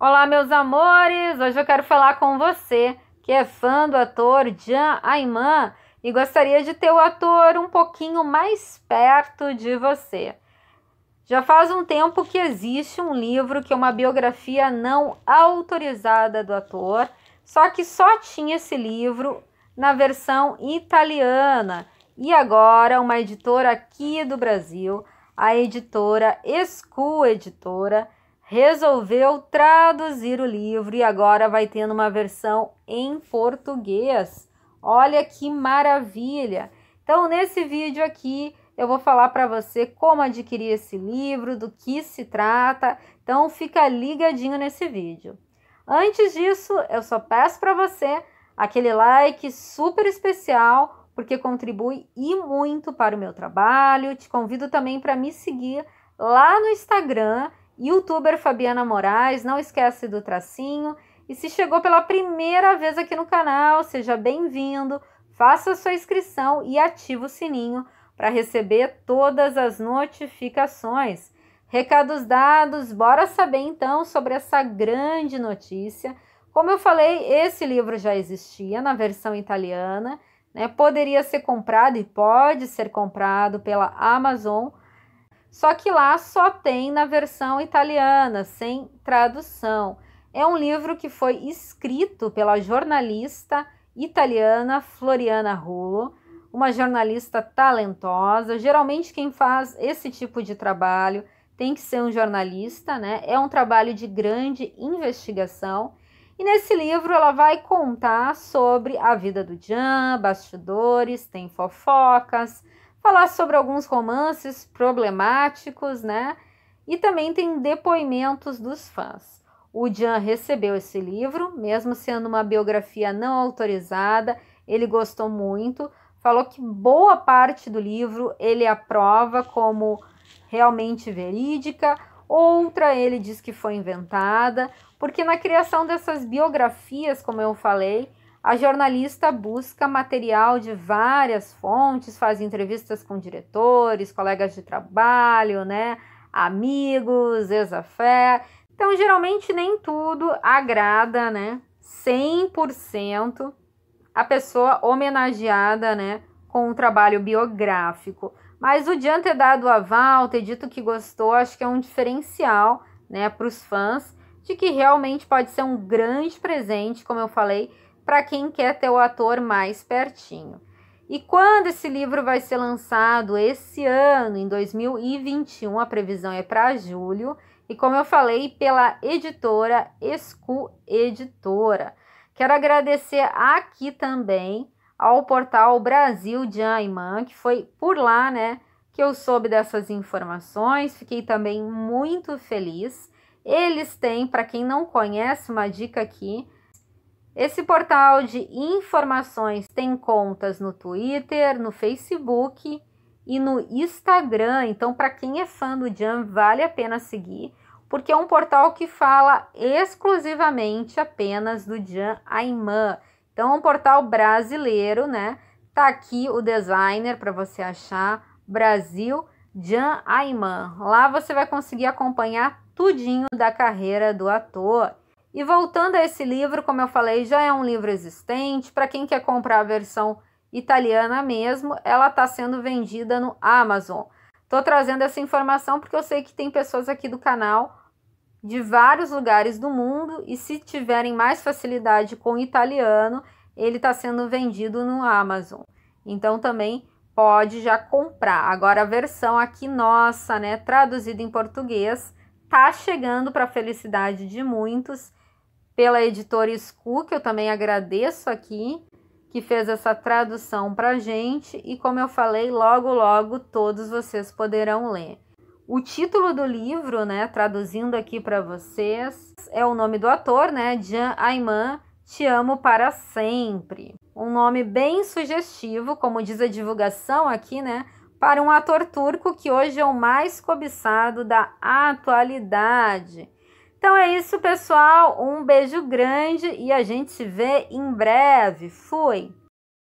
Olá, meus amores! Hoje eu quero falar com você que é fã do ator Jean Ayman e gostaria de ter o ator um pouquinho mais perto de você. Já faz um tempo que existe um livro que é uma biografia não autorizada do ator, só que só tinha esse livro na versão italiana. E agora, uma editora aqui do Brasil, a editora Escu Editora, resolveu traduzir o livro e agora vai tendo uma versão em português. Olha que maravilha! Então, nesse vídeo aqui, eu vou falar para você como adquirir esse livro, do que se trata. Então, fica ligadinho nesse vídeo. Antes disso, eu só peço para você aquele like super especial, porque contribui e muito para o meu trabalho. Te convido também para me seguir lá no Instagram Youtuber Fabiana Moraes, não esquece do tracinho. E se chegou pela primeira vez aqui no canal, seja bem-vindo, faça sua inscrição e ative o sininho para receber todas as notificações. Recados dados, bora saber então sobre essa grande notícia. Como eu falei, esse livro já existia na versão italiana, né? poderia ser comprado e pode ser comprado pela Amazon só que lá só tem na versão italiana, sem tradução. É um livro que foi escrito pela jornalista italiana Floriana Rulo, uma jornalista talentosa. Geralmente quem faz esse tipo de trabalho tem que ser um jornalista, né? É um trabalho de grande investigação. E nesse livro ela vai contar sobre a vida do Jean, bastidores, tem fofocas, falar sobre alguns romances problemáticos, né? E também tem depoimentos dos fãs. O Jan recebeu esse livro, mesmo sendo uma biografia não autorizada, ele gostou muito, falou que boa parte do livro ele aprova como realmente verídica, outra ele diz que foi inventada, porque na criação dessas biografias, como eu falei, a jornalista busca material de várias fontes, faz entrevistas com diretores, colegas de trabalho, né? Amigos, ex-afé. Então, geralmente, nem tudo agrada, né? 100% a pessoa homenageada, né? Com um trabalho biográfico. Mas o Diante ter dado o aval, ter dito que gostou, acho que é um diferencial, né? Para os fãs, de que realmente pode ser um grande presente, como eu falei para quem quer ter o ator mais pertinho. E quando esse livro vai ser lançado? Esse ano, em 2021, a previsão é para julho, e como eu falei, pela editora Escu Editora. Quero agradecer aqui também ao portal Brasil de Aimã, que foi por lá, né, que eu soube dessas informações, fiquei também muito feliz. Eles têm, para quem não conhece, uma dica aqui, esse portal de informações tem contas no Twitter, no Facebook e no Instagram. Então, para quem é fã do Jam, vale a pena seguir, porque é um portal que fala exclusivamente apenas do Jam Aiman. Então, é um portal brasileiro, né? Tá aqui o designer para você achar Brasil Jan Aiman. Lá você vai conseguir acompanhar tudinho da carreira do ator. E voltando a esse livro, como eu falei, já é um livro existente. Para quem quer comprar a versão italiana mesmo, ela está sendo vendida no Amazon. Estou trazendo essa informação porque eu sei que tem pessoas aqui do canal de vários lugares do mundo e se tiverem mais facilidade com italiano, ele está sendo vendido no Amazon. Então também pode já comprar. Agora a versão aqui nossa, né, traduzida em português, tá chegando para a felicidade de muitos, pela editora Scu, que eu também agradeço aqui, que fez essa tradução para gente e como eu falei, logo logo todos vocês poderão ler. O título do livro, né, traduzindo aqui para vocês, é o nome do ator, né, Jean Ayman, Te Amo Para Sempre. Um nome bem sugestivo, como diz a divulgação aqui, né, para um ator turco que hoje é o mais cobiçado da atualidade. Então é isso, pessoal. Um beijo grande e a gente se vê em breve. Fui!